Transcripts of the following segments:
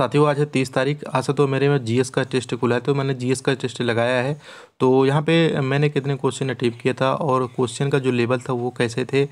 साथियों आज है तीस तारीख आज से तो मेरे में जीएस का टेस्ट खुला है तो मैंने जीएस का टेस्ट लगाया है तो यहाँ पे मैंने कितने क्वेश्चन अटीव किया था और क्वेश्चन का जो लेवल था वो कैसे थे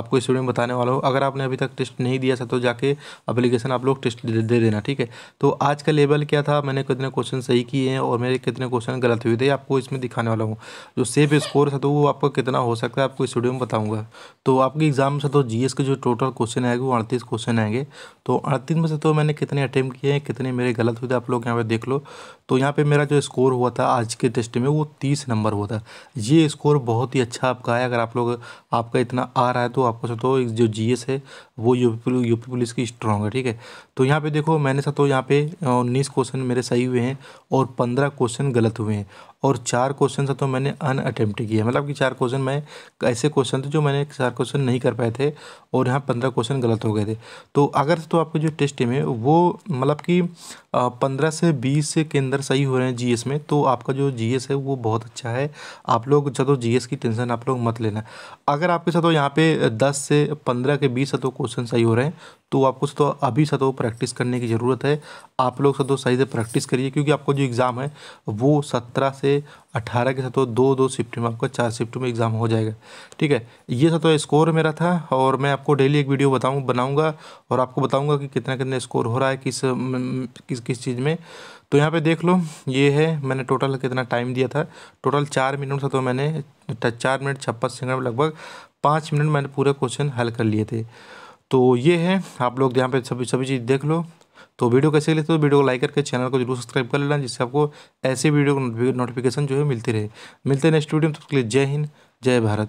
आपको इस वीडियो में बताने वाला हूँ अगर आपने अभी तक टेस्ट नहीं दिया था तो जाके अप्लीकेशन आप लोग टेस्ट दे, दे देना ठीक है तो आज का लेवल क्या था मैंने कितने क्वेश्चन सही किए हैं और मेरे कितने क्वेश्चन गलत हुए थे आपको इसमें दिखाने वाला हूँ जो सेफ स्कोर था तो वो आपका कितना हो सकता है आपको इस वीडियो में बताऊँगा तो आपके एग्जाम से तो जी के जो टोटल क्वेश्चन आएंगे वो अड़तीस क्वेश्चन आएंगे तो अड़तीस में से तो मैंने कितने अटैम्प्ट किए हैं हैं कितने मेरे गलत हुए थे आप लोग यहाँ पे देख लो तो यहाँ पे मेरा जो स्कोर हुआ था आज के टेस्ट में वो तीस नंबर हुआ था ये स्कोर बहुत ही अच्छा आपका है अगर आप लोग आपका इतना आ रहा है तो आपको सोचो तो जो जी है वो यूपी यूपी पुलिस की स्ट्रॉन्ग है ठीक है तो यहाँ पर देखो मैंने सोचो यहाँ पे उन्नीस क्वेश्चन मेरे सही हुए हैं और पंद्रह क्वेश्चन गलत हुए हैं और चार क्वेश्चन था तो मैंने अन अटैम्प्ट किया मतलब कि चार क्वेश्चन मैं ऐसे क्वेश्चन थे जो मैंने चार क्वेश्चन नहीं कर पाए थे और यहाँ पंद्रह क्वेश्चन गलत हो गए थे तो अगर तो आपके जो टेस्ट में वो मतलब कि पंद्रह से बीस के अंदर सही हो रहे हैं जीएस में तो आपका जो जीएस है वो बहुत अच्छा है आप लोग चलो जीएस की टेंशन आप लोग मत लेना अगर आपके साथ यहाँ पे दस से पंद्रह के बीस सतो क्वेश्चन सही हो रहे हैं तो आपको तो अभी सतो प्रैक्टिस करने की ज़रूरत है आप लोग सतो सही से प्रैक्टिस करिए क्योंकि आपको जो एग्ज़ाम है वो सत्रह से अट्ठारह के साथ तो दो दो शिफ्ट में आपका चार शिफ्ट में एग्ज़ाम हो जाएगा ठीक है ये था तो स्कोर मेरा था और मैं आपको डेली एक वीडियो बताऊँ बनाऊँगा और आपको बताऊँगा कि कितना कितना स्कोर हो रहा है किस किस किस चीज़ में तो यहाँ पे देख लो ये है मैंने टोटल कितना टाइम दिया था टोटल चार मिनट था तो मैंने चार मिनट छप्पन सेकंड में लगभग पाँच मिनट मैंने पूरे क्वेश्चन हल कर लिए थे तो ये है आप लोग यहाँ पे सभी सभी चीज़ देख लो तो वीडियो कैसे लेते हो तो वीडियो को लाइक करके चैनल को जरूर सब्सक्राइब कर लेना जिससे आपको ऐसी वीडियो को नोटिफिकेशन जो है मिलती रहे मिलते हैं नेक्स्ट वीडियो में तो जय हिंद जय भारत